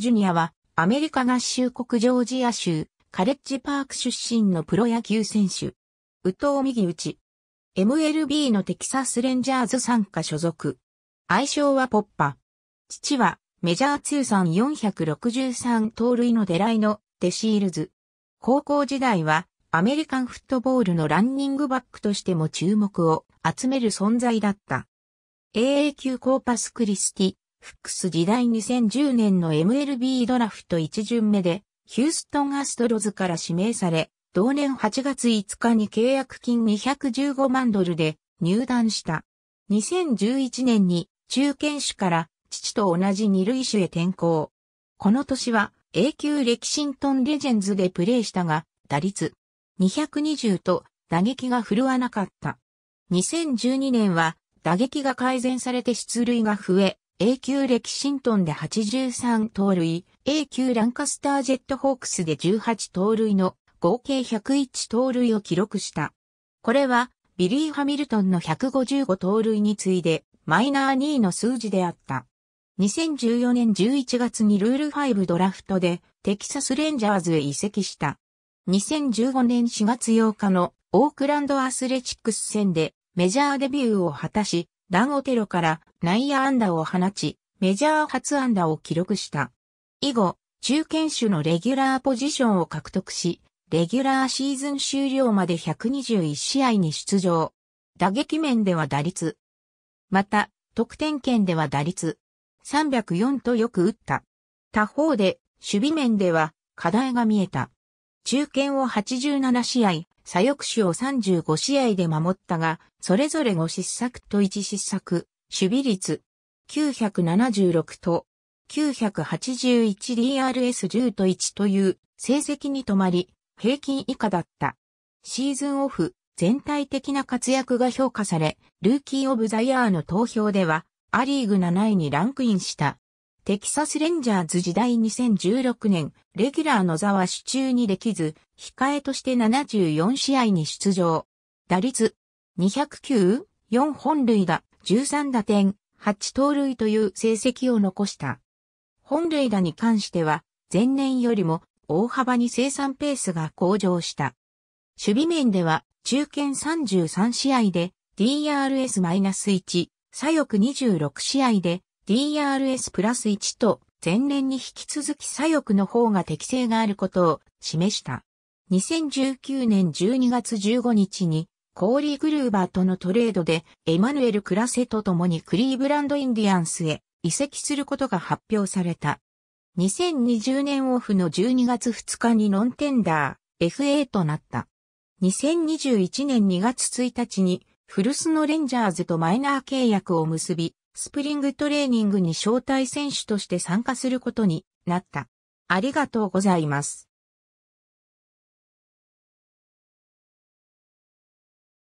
ジュニアはアメリカ合衆国ジョージア州カレッジパーク出身のプロ野球選手。宇藤右打ち。MLB のテキサスレンジャーズ参加所属。愛称はポッパ。父はメジャー通算463盗塁の狙いのデシールズ。高校時代はアメリカンフットボールのランニングバックとしても注目を集める存在だった。AA 級コーパスクリスティ、フックス時代2010年の MLB ドラフト1巡目で、ヒューストンアストロズから指名され、同年8月5日に契約金215万ドルで入団した。2011年に中堅種から父と同じ二塁種へ転向。この年は A 級レキシントンレジェンズでプレーしたが、打率220と打撃が振るわなかった。2012年は打撃が改善されて出塁が増え、A 級レキシントンで83盗塁、A 級ランカスタージェットホークスで18盗塁の合計101盗塁を記録した。これはビリー・ハミルトンの155盗塁に次いでマイナー2位の数字であった。2014年11月にルール5ドラフトでテキサスレンジャーズへ移籍した。2015年4月8日のオークランドアスレチックス戦でメジャーデビューを果たし、ダン・オテロから内野安打を放ち、メジャー初安打を記録した。以後、中堅手のレギュラーポジションを獲得し、レギュラーシーズン終了まで121試合に出場。打撃面では打率。また、得点圏では打率。304とよく打った。他方で、守備面では課題が見えた。中堅を87試合、左翼手を35試合で守ったが、それぞれ5失策と1失策、守備率976と981 DRS10 と1という成績に止まり、平均以下だった。シーズンオフ、全体的な活躍が評価され、ルーキーオブザイヤーの投票では、アリーグ7位にランクインした。テキサスレンジャーズ時代2016年、レギュラーの座は手中にできず、控えとして74試合に出場。打率、209、4本塁打、13打点、8盗塁という成績を残した。本塁打に関しては、前年よりも大幅に生産ペースが向上した。守備面では、中堅33試合で、DRS-1、左翼26試合で、DRS プラス1と前年に引き続き左翼の方が適性があることを示した。2019年12月15日にコーリー・グルーバーとのトレードでエマヌエル・クラセと共にクリーブランド・インディアンスへ移籍することが発表された。2020年オフの12月2日にノンテンダー FA となった。2021年2月1日にフルスのレンジャーズとマイナー契約を結び、スプリングトレーニングに招待選手として参加することになった。ありがとうございます。